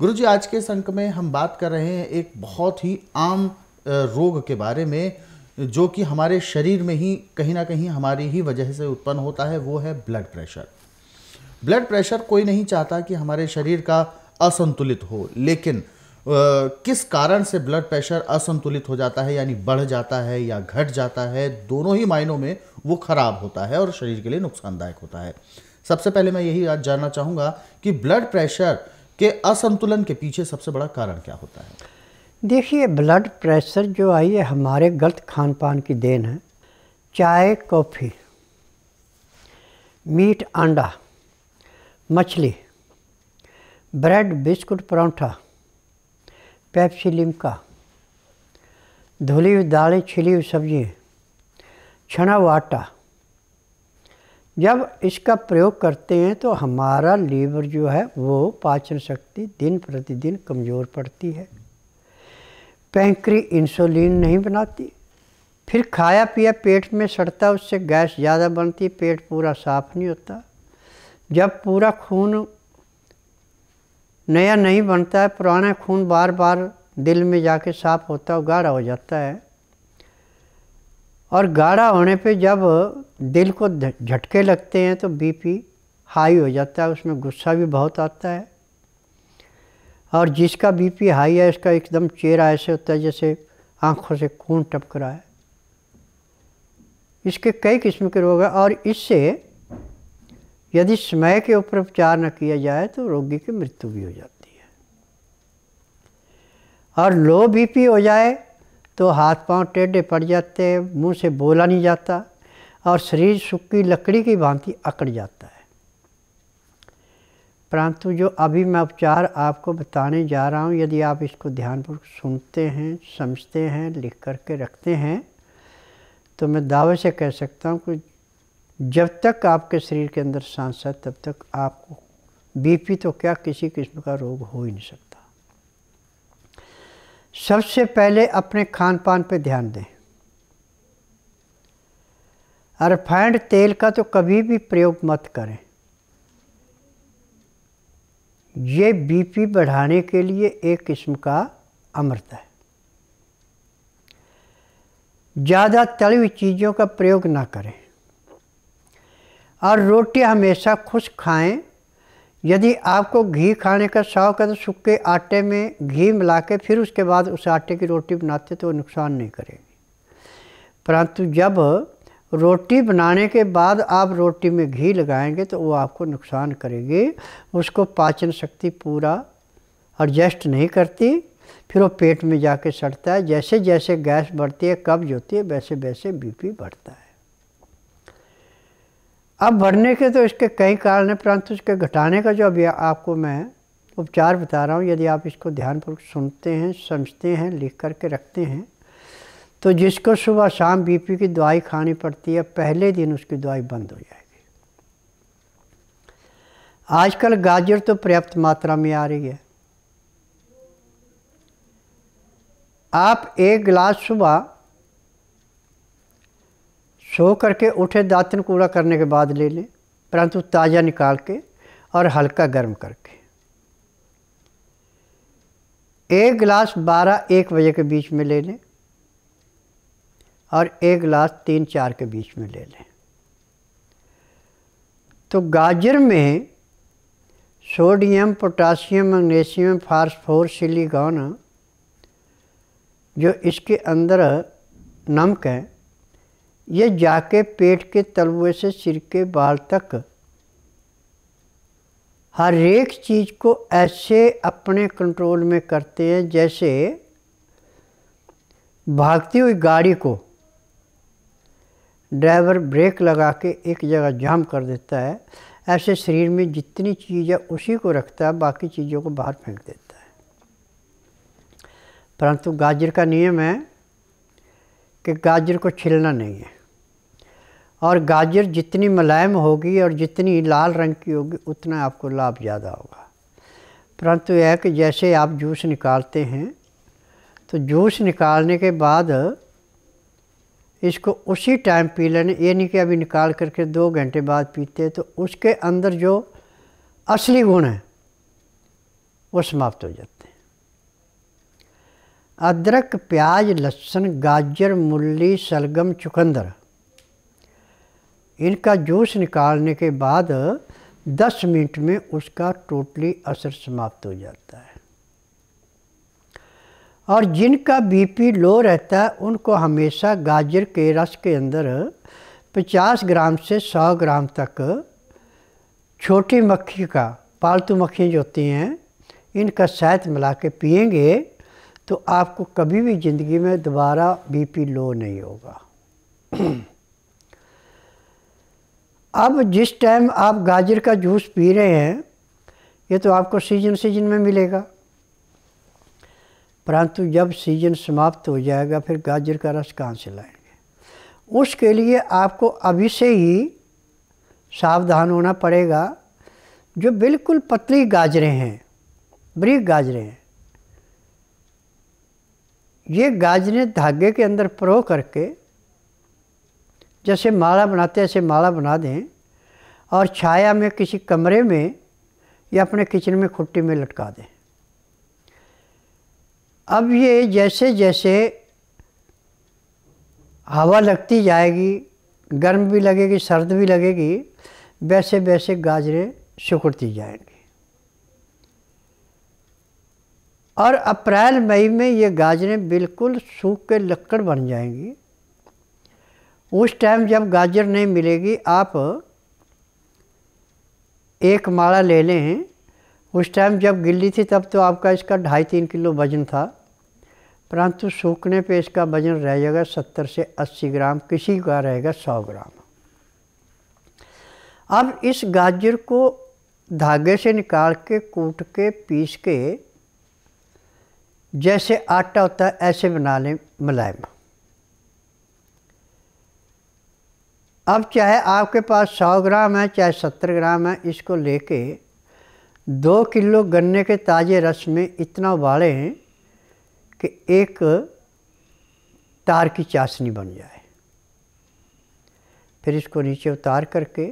गुरु जी आज के संक में हम बात कर रहे हैं एक बहुत ही आम रोग के बारे में जो कि हमारे शरीर में ही कहीं ना कहीं हमारी ही वजह से उत्पन्न होता है वो है ब्लड प्रेशर ब्लड प्रेशर कोई नहीं चाहता कि हमारे शरीर का असंतुलित हो लेकिन आ, किस कारण से ब्लड प्रेशर असंतुलित हो जाता है यानी बढ़ जाता है या घट जाता है दोनों ही मायनों में वो खराब होता है और शरीर के लिए नुकसानदायक होता है सबसे पहले मैं यही आज जानना चाहूँगा कि ब्लड प्रेशर के असंतुलन के पीछे सबसे बड़ा कारण क्या होता है देखिए ब्लड प्रेशर जो आई है हमारे गलत खान पान की देन है चाय कॉफ़ी मीट अंडा मछली ब्रेड बिस्कुट परौंठा पेप्सी लिमका धुली हुई दालें छिली हुई सब्जियाँ छना हुआ आटा जब इसका प्रयोग करते हैं तो हमारा लीवर जो है वो पाचन शक्ति दिन प्रतिदिन कमज़ोर पड़ती है पैंक्री इंसुलिन नहीं बनाती फिर खाया पिया पेट में सड़ता उससे गैस ज़्यादा बनती पेट पूरा साफ नहीं होता जब पूरा खून नया नहीं बनता है पुराना खून बार बार दिल में जाके साफ होता है गाढ़ा हो जाता है और गाढ़ा होने पे जब दिल को झटके लगते हैं तो बीपी हाई हो जाता है उसमें गुस्सा भी बहुत आता है और जिसका बीपी हाई है उसका एकदम चेहरा ऐसे होता है जैसे आँखों से खून टपक रहा है इसके कई किस्म के रोग हैं और इससे यदि समय के ऊपर उपचार न किया जाए तो रोगी की मृत्यु भी हो जाती है और लो बीपी हो जाए तो हाथ पांव टेढ़े पड़ जाते हैं मुंह से बोला नहीं जाता और शरीर सूखी लकड़ी की भांति अकड़ जाता है परंतु जो अभी मैं उपचार आपको बताने जा रहा हूँ यदि आप इसको ध्यानपूर्वक सुनते हैं समझते हैं लिख करके रखते हैं तो मैं दावे से कह सकता हूँ कि जब तक आपके शरीर के अंदर सांस है तब तक आपको बीपी तो क्या किसी किस्म का रोग हो ही नहीं सकता सबसे पहले अपने खान पान पर ध्यान दें रिफाइंड तेल का तो कभी भी प्रयोग मत करें ये बीपी बढ़ाने के लिए एक किस्म का अमृत है ज़्यादा तली हुई चीज़ों का प्रयोग ना करें और रोटी हमेशा खुश खाएं यदि आपको घी खाने का शौक है तो सूखे आटे में घी मिला के फिर उसके बाद उस आटे की रोटी बनाते तो वो नुकसान नहीं करेगी परंतु जब रोटी बनाने के बाद आप रोटी में घी लगाएंगे तो वो आपको नुकसान करेगी उसको पाचन शक्ति पूरा एडजस्ट नहीं करती फिर वो पेट में जाके सड़ता है जैसे जैसे गैस बढ़ती है कब्ज होती है वैसे वैसे बीपी बढ़ता है अब बढ़ने के तो इसके कई कारण हैं परंतु इसके घटाने का जो अभी आपको मैं उपचार बता रहा हूँ यदि आप इसको ध्यानपूर्वक सुनते हैं समझते हैं लिख करके रखते हैं तो जिसको सुबह शाम बीपी की दवाई खानी पड़ती है पहले दिन उसकी दवाई बंद हो जाएगी आजकल गाजर तो पर्याप्त मात्रा में आ रही है आप एक गिलास सुबह सो करके उठे दातन कूड़ा करने के बाद ले लें परंतु ताज़ा निकाल के और हल्का गर्म करके एक गिलास बारह एक बजे के बीच में ले लें और एक गिलास तीन चार के बीच में ले लें तो गाजर में sodium potassium magnesium phosphor silicon जो इसके अंदर नमक है ये जाके पेट के तलवे से सिर के बाल तक हर एक चीज़ को ऐसे अपने कंट्रोल में करते हैं जैसे भागती हुई गाड़ी को ड्राइवर ब्रेक लगा के एक जगह जाम कर देता है ऐसे शरीर में जितनी चीज़ है उसी को रखता है बाकी चीज़ों को बाहर फेंक देता है परंतु गाजर का नियम है कि गाजर को छिलना नहीं है और गाजर जितनी मुलायम होगी और जितनी लाल रंग की होगी उतना आपको लाभ ज़्यादा होगा परंतु यह कि जैसे आप जूस निकालते हैं तो जूस निकालने के बाद इसको उसी टाइम पी लेने ये नहीं कि अभी निकाल करके दो घंटे बाद पीते तो उसके अंदर जो असली गुण है वो समाप्त हो जाते हैं अदरक प्याज लहसुन गाजर मूली शलगम चुकंदर इनका जूस निकालने के बाद 10 मिनट में उसका टोटली असर समाप्त हो जाता है और जिनका बीपी लो रहता है उनको हमेशा गाजर के रस के अंदर 50 ग्राम से 100 ग्राम तक छोटी मक्खी का पालतू मक्खियाँ जो होती हैं इनका शहद मिला के पियेंगे तो आपको कभी भी ज़िंदगी में दोबारा बीपी लो नहीं होगा अब जिस टाइम आप गाजर का जूस पी रहे हैं ये तो आपको सीजन सीजन में मिलेगा परंतु जब सीजन समाप्त हो जाएगा फिर गाजर का रस कहाँ से लाएंगे उसके लिए आपको अभी से ही सावधान होना पड़ेगा जो बिल्कुल पतली गाजरें हैं बरीक गाजरें हैं ये गाजरें धागे के अंदर प्रो करके जैसे माला बनाते ऐसे माला बना दें और छाया में किसी कमरे में या अपने किचन में खुट्टी में लटका दें अब ये जैसे जैसे हवा लगती जाएगी गर्म भी लगेगी सर्द भी लगेगी वैसे वैसे गाजरें सिकुड़ती जाएंगी और अप्रैल मई में ये गाजरें बिल्कुल सूख के लक्कड़ बन जाएंगी उस टाइम जब गाजर नहीं मिलेगी आप एक माला ले लें उस टाइम जब गिल्ली थी तब तो आपका इसका ढाई तीन किलो वजन था परंतु सूखने पे इसका वजन रह जाएगा सत्तर से अस्सी ग्राम किसी का रहेगा सौ ग्राम अब इस गाजर को धागे से निकाल के कूट के पीस के जैसे आटा होता है ऐसे बना लें मुलायम अब चाहे आपके पास सौ ग्राम है चाहे सत्तर ग्राम है इसको लेके दो किलो गन्ने के ताज़े रस में इतना उबालें कि एक तार की चाशनी बन जाए फिर इसको नीचे उतार करके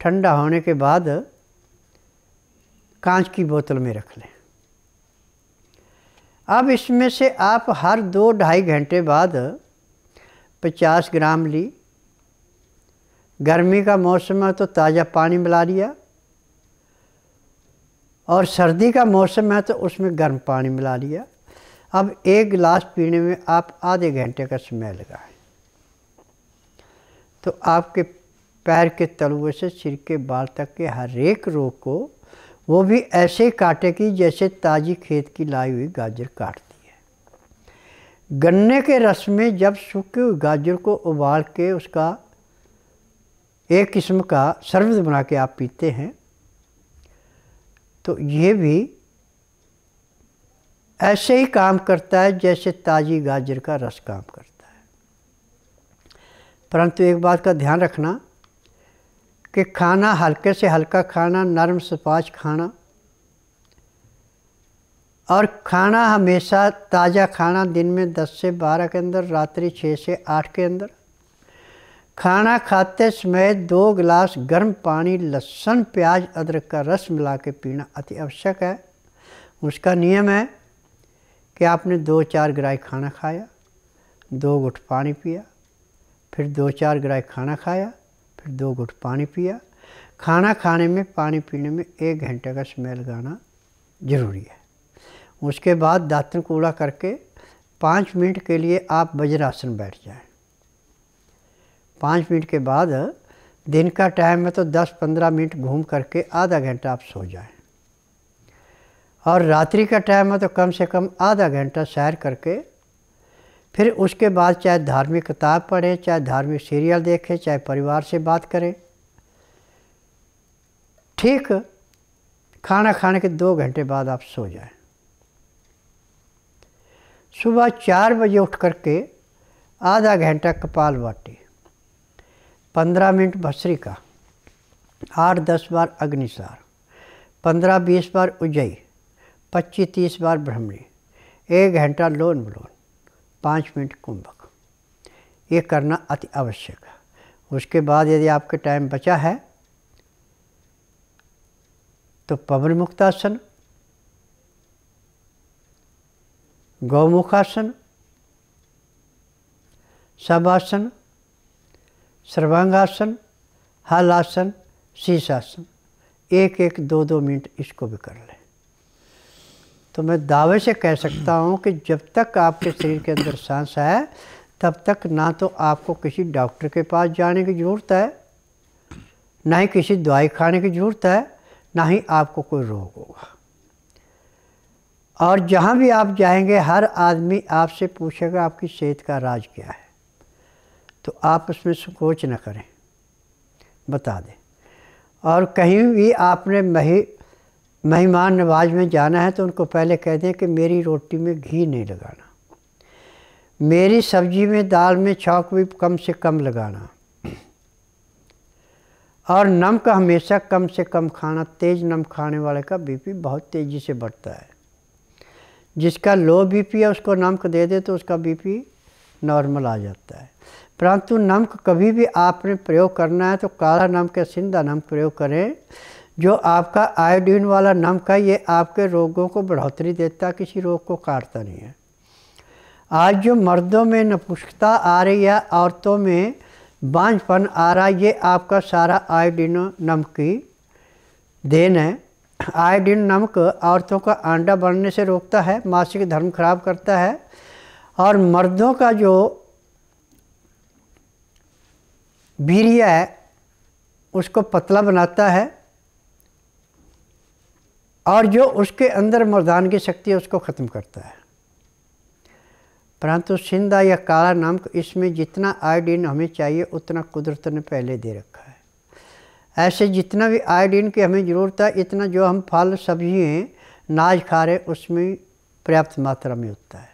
ठंडा होने के बाद कांच की बोतल में रख लें अब इसमें से आप हर दो ढाई घंटे बाद 50 ग्राम ली गर्मी का मौसम है तो ताज़ा पानी मिला दिया और सर्दी का मौसम है तो उसमें गर्म पानी मिला लिया अब एक गिलास पीने में आप आधे घंटे का समय लगाएं तो आपके पैर के तलवे से सिर के बाल तक के हर एक रोग को वो भी ऐसे काटेगी जैसे ताज़ी खेत की लाई हुई गाजर काटती है गन्ने के रस में जब सूखे हुए गाजर को उबाल के उसका एक किस्म का शरबत बना के आप पीते हैं तो ये भी ऐसे ही काम करता है जैसे ताज़ी गाजर का रस काम करता है परंतु एक बात का ध्यान रखना कि खाना हल्के से हल्का खाना नरम सपाच खाना और खाना हमेशा ताज़ा खाना दिन में 10 से 12 के अंदर रात्रि 6 से 8 के अंदर खाना खाते समय दो गिलास गर्म पानी लहसुन प्याज अदरक का रस मिला के पीना अति आवश्यक है उसका नियम है कि आपने दो चार ग्राय खाना खाया दो घुट पानी पिया फिर दो चार ग्राय खाना खाया फिर दो घुट पानी पिया खाना खाने में पानी पीने में एक घंटे का समय लगाना ज़रूरी है उसके बाद दातन कूड़ा करके पाँच मिनट के लिए आप वज्रासन बैठ जाएं पाँच मिनट के बाद दिन का टाइम है तो दस पंद्रह मिनट घूम करके आधा घंटा आप सो जाएं और रात्रि का टाइम है तो कम से कम आधा घंटा सैर करके फिर उसके बाद चाहे धार्मिक किताब पढ़ें चाहे धार्मिक सीरियल देखें चाहे परिवार से बात करें ठीक खाना खाने के दो घंटे बाद आप सो जाएं सुबह चार बजे उठ करके आधा घंटा कपाल बाटी पंद्रह मिनट भस्त्री का आठ दस बार अग्निसार पंद्रह बीस बार उजई पच्चीस तीस बार ब्रह्मणी एक घंटा लोन बलोन पाँच मिनट कुंभक ये करना अति आवश्यक है उसके बाद यदि आपके टाइम बचा है तो पवन मुक्तासन गौमुखासन सबासन सर्वांगासन हलासन शीशासन एक एक दो दो मिनट इसको भी कर लें तो मैं दावे से कह सकता हूँ कि जब तक आपके शरीर के अंदर सांस है तब तक ना तो आपको किसी डॉक्टर के पास जाने की ज़रूरत है ना ही किसी दवाई खाने की ज़रूरत है ना ही आपको कोई रोग होगा और जहाँ भी आप जाएंगे हर आदमी आपसे पूछेगा आपकी सेहत का राज क्या है तो आप उसमें संकोच न करें बता दें और कहीं भी आपने मही मेहमान नवाज में जाना है तो उनको पहले कह दें कि मेरी रोटी में घी नहीं लगाना मेरी सब्जी में दाल में छौक भी कम से कम लगाना और नमक हमेशा कम से कम खाना तेज़ नम खाने वाले का बीपी बहुत तेज़ी से बढ़ता है जिसका लो बीपी है उसको नमक दे दे तो उसका बीपी नॉर्मल आ जाता है परंतु नमक कभी भी आपने प्रयोग करना है तो काला नमक या सिंधा नमक प्रयोग करें जो आपका आयोडीन वाला नमक है ये आपके रोगों को बढ़ोतरी देता है किसी रोग को काटता नहीं है आज जो मर्दों में नपुष्कता आ रही है औरतों में बांझपन आ रहा है ये आपका सारा आयोडीन नमक की देन है आयोडीन नमक औरतों का आंडा बढ़ने से रोकता है मासिक धर्म खराब करता है और मर्दों का जो वीर्य है उसको पतला बनाता है और जो उसके अंदर मर्दान की शक्ति है उसको ख़त्म करता है परंतु सिंधा या काला नमक इसमें जितना आयोडीन हमें चाहिए उतना कुदरत ने पहले दे रखा है ऐसे जितना भी आयोडीन की हमें ज़रूरत है इतना जो हम फल सब्जी हैं नाज खा रहे उसमें पर्याप्त मात्रा में होता है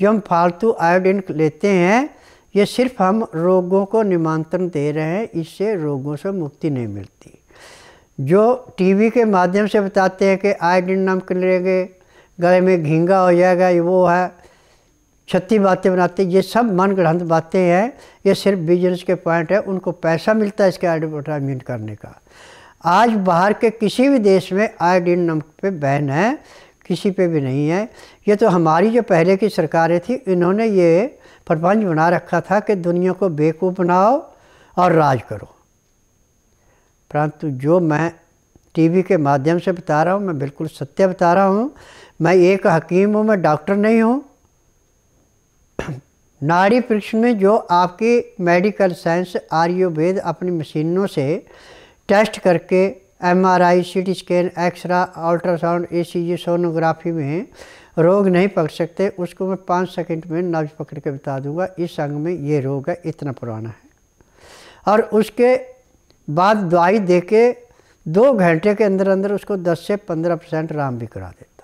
जो हम फालतू आयोडीन लेते हैं ये सिर्फ हम रोगों को निमंत्रण दे रहे हैं इससे रोगों से मुक्ति नहीं मिलती जो टीवी के माध्यम से बताते हैं कि आयोडीन नाम लेंगे गले में घींगा हो जाएगा ये वो है छत्ती बातें बनाते ये सब मन गढ़ंत बातें हैं ये सिर्फ बिजनेस के पॉइंट है उनको पैसा मिलता है इसके एडवर्टाइजमेंट करने का आज बाहर के किसी भी देश में आयोडीन नमक पे बैन है किसी पे भी नहीं है ये तो हमारी जो पहले की सरकारें थी इन्होंने ये प्रपंच बना रखा था कि दुनिया को बेवकूफ़ बनाओ और राज करो परंतु जो मैं टीवी के माध्यम से बता रहा हूँ मैं बिल्कुल सत्य बता रहा हूँ मैं एक हकीम हूँ मैं डॉक्टर नहीं हूँ नाड़ी परीक्षण में जो आपकी मेडिकल साइंस आयुर्वेद अपनी मशीनों से टेस्ट करके MRI, CT scan X-ray ultrasound ECG sonography में रोग नहीं पकड़ सकते उसको मैं पाँच सेकंड में नब्ज पकड़ के बता दूंगा इस अंग में ये रोग है इतना पुराना है और उसके बाद दवाई दे के दो घंटे के अंदर अंदर उसको 10 से 15 परसेंट आराम भी करा देते